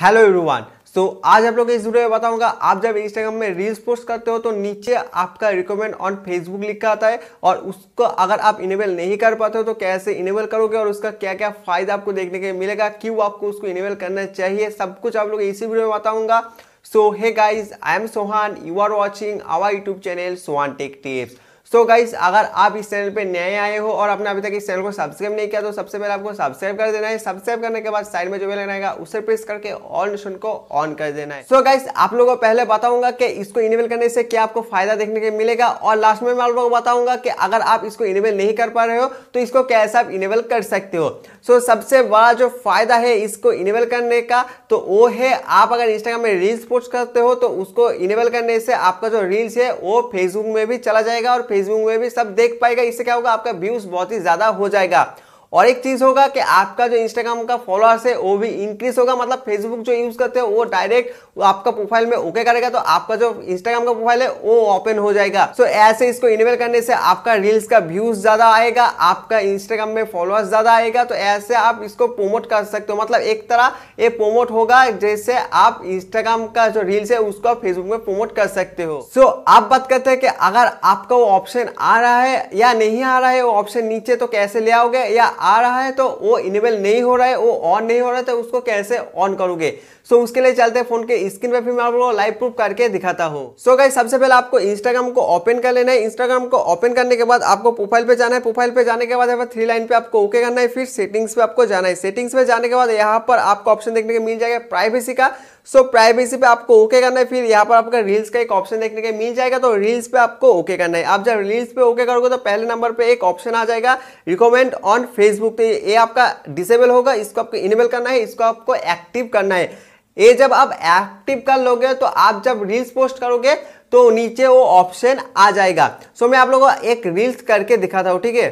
hello everyone so आज आप लोग इस वीडियो में बताऊंगा आप जब इंस्टाग्राम में रील्स पोस्ट करते हो तो नीचे आपका रिकमेंड ऑन फेसबुक लिखा आता है और उसको अगर आप इनेबल नहीं कर पाते हो तो कैसे इनेबल करोगे और उसका क्या क्या फायदा आपको देखने के मिलेगा क्यों आपको उसको इनेबल करना चाहिए सब कुछ आप लोग इसी वीडियो में बताऊंगा so hi guys I am Sohan you are watching our YouTube channel Sohan tech tips so so guys अगर आप इस चैनल पे नए आए हो और आपने अभी तक इस चैनल को सब्सक्राइब नहीं किया तो सबसे पहले आपको सब्सक्राइब कर देना है सब्सक्राइब करने के बाद साइड में जो बेल रहेगा उसे प्रेस करके ऑल नेशन को ऑन कर देना है सो so गाइस आप लोगों को पहले बताऊंगा कि इसको इनेबल करने से क्या आपको फायदा देखने के मिलेगा और लास्ट में मैं आप लोगों को बताऊंगा कि अगर आप इसको इनेबल नहीं कर पा रहे हो तो इसको कैसे आप इनेबल कर सकते हो सो so, सबसे बड़ा जो फायदा है इसको इनेबल करने का तो वो है आप अगर इंस्टाग्राम में रील्स पोस्ट करते हो तो उसको इनेबल करने से आपका जो रील्स है वो फेसबुक में भी चला जाएगा और फेसबुक में भी सब देख पाएगा इससे क्या होगा आपका व्यूज बहुत ही ज्यादा हो जाएगा और एक चीज़ होगा कि आपका जो इंस्टाग्राम का फॉलोअर्स है वो भी इंक्रीज होगा मतलब फेसबुक जो यूज़ करते हैं वो डायरेक्ट आपका प्रोफाइल में ओके करेगा तो आपका जो इंस्टाग्राम का प्रोफाइल है वो ओपन हो जाएगा सो so, ऐसे इसको इनेबल करने से आपका रील्स का व्यूज ज़्यादा आएगा आपका इंस्टाग्राम में फॉलोअर्स ज़्यादा आएगा तो ऐसे आप इसको प्रोमोट कर सकते हो मतलब एक तरह ये प्रोमोट होगा जैसे आप इंस्टाग्राम का जो रील्स है उसको आप फेसबुक में प्रोमोट कर सकते हो सो so, आप बात करते हैं कि अगर आपका वो ऑप्शन आ रहा है या नहीं आ रहा है वो ऑप्शन नीचे तो कैसे ले आओगे या आ रहा है तो वो इनेबल नहीं हो रहा है वो ऑन नहीं हो रहा है तो उसको कैसे ऑन करोगे सो so, उसके लिए चलते हैं फोन के स्क्रीन पर फिर मैं आपको लाइव प्रूफ करके दिखाता हूँ सो so, गाइस सबसे पहले आपको इंस्टाग्राम को ओपन कर लेना है इंस्टाग्राम को ओपन करने के बाद आपको प्रोफाइल पे जाना है प्रोफाइल पे जाने के बाद यहाँ पर थ्री लाइन पे आपको ओके करना है फिर सेटिंग्स पे आपको जाना है सेटिंग्स पे जाने के बाद यहाँ पर आपको ऑप्शन देखने को मिल जाएगा प्राइवेसी का सो so, प्राइवेसी पे आपको ओके करना है फिर यहाँ पर आपका रील्स का एक ऑप्शन देखने के मिल जाएगा तो रील्स पे आपको ओके करना है आप जब रील्स पे ओके करोगे तो पहले नंबर पे एक ऑप्शन आ जाएगा रिकमेंड ऑन फेस फेसबुक पे ये आपका डिसेबल होगा इसको आपको इनेबल करना है इसको आपको एक्टिव करना है ये जब आप एक्टिव कर लोगे तो आप जब रील्स पोस्ट करोगे तो नीचे वो ऑप्शन आ जाएगा सो मैं आप लोगों को एक रील्स करके दिखाता हूँ ठीक है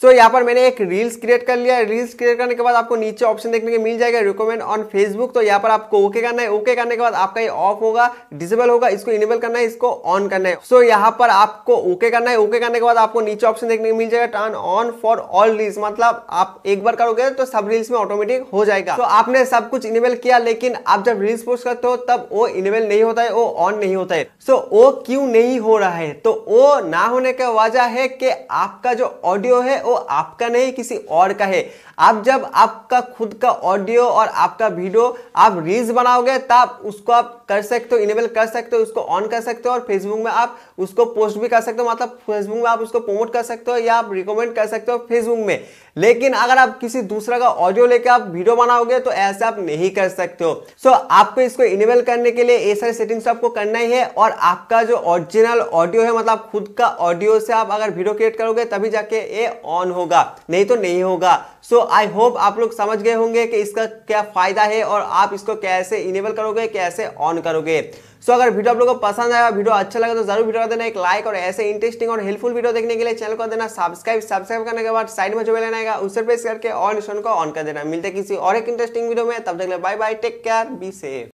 सो so, यहाँ पर मैंने एक रील्स क्रिएट कर लिया रील्स क्रिएट करने के बाद आपको नीचे ऑप्शन देखने के मिल जाएगा रिकमेंड ऑन फेसबुक तो यहाँ पर आपको ओके करना है ओके करने के बाद आपका ये ऑफ होगा डिसेबल होगा इसको इनेबल करना है इसको ऑन करना है सो so, यहाँ पर आपको ओके करना है ओके करने के बाद आपको नीचे ऑप्शन देखने को मिल जाएगा turn on for all reels मतलब आप एक बार करोगे तो सब रील्स में ऑटोमेटिक हो जाएगा तो so, आपने सब कुछ इनेबल किया लेकिन आप जब रील्स पोस्ट करते हो तब वो इनेबल नहीं होता है वो ऑन नहीं होता है सो वो क्यों नहीं हो रहा है तो वो ना होने का वजह है कि आपका जो ऑडियो है वो आपका नहीं किसी और का है आप जब आपका खुद का ऑडियो और आपका वीडियो आप रील्स बनाओगे तब उसको आप कर सकते हो इनेबल कर सकते हो उसको ऑन कर सकते हो और फेसबुक में आप उसको पोस्ट भी कर सकते हो मतलब फेसबुक में आप उसको प्रमोट कर सकते हो या आप रिकमेंड कर सकते हो फेसबुक में लेकिन अगर आप किसी दूसरा का ऑडियो लेकर आप वीडियो बनाओगे तो ऐसे आप नहीं कर सकते हो सो so, आपको इसको इनेबल करने के लिए ये सारे सेटिंग्स आपको करना ही है और आपका जो ओरिजिनल ऑडियो है मतलब खुद का ऑडियो से आप अगर वीडियो क्रिएट करोगे तभी जाके ये ऑन होगा नहीं तो नहीं होगा सो आई होप आप लोग समझ गए होंगे कि इसका क्या फ़ायदा है और आप इसको कैसे इनेबल करोगे कैसे ऑन करोगे सो so, अगर वीडियो आप लोगों को पसंद आया वीडियो अच्छा लगा तो जरूर वीडियो कर देना एक लाइक और ऐसे इंटरेस्टिंग और हेल्पफुल वीडियो देखने के लिए चैनल को देना सब्सक्राइब सब्सक्राइब करने के बाद साइड में जो लेना आएगा उसे प्रेस करके ऑन को ऑन कर देना मिलते किसी और एक इंटरेस्टिंग वीडियो में तब तक bye bye take care be safe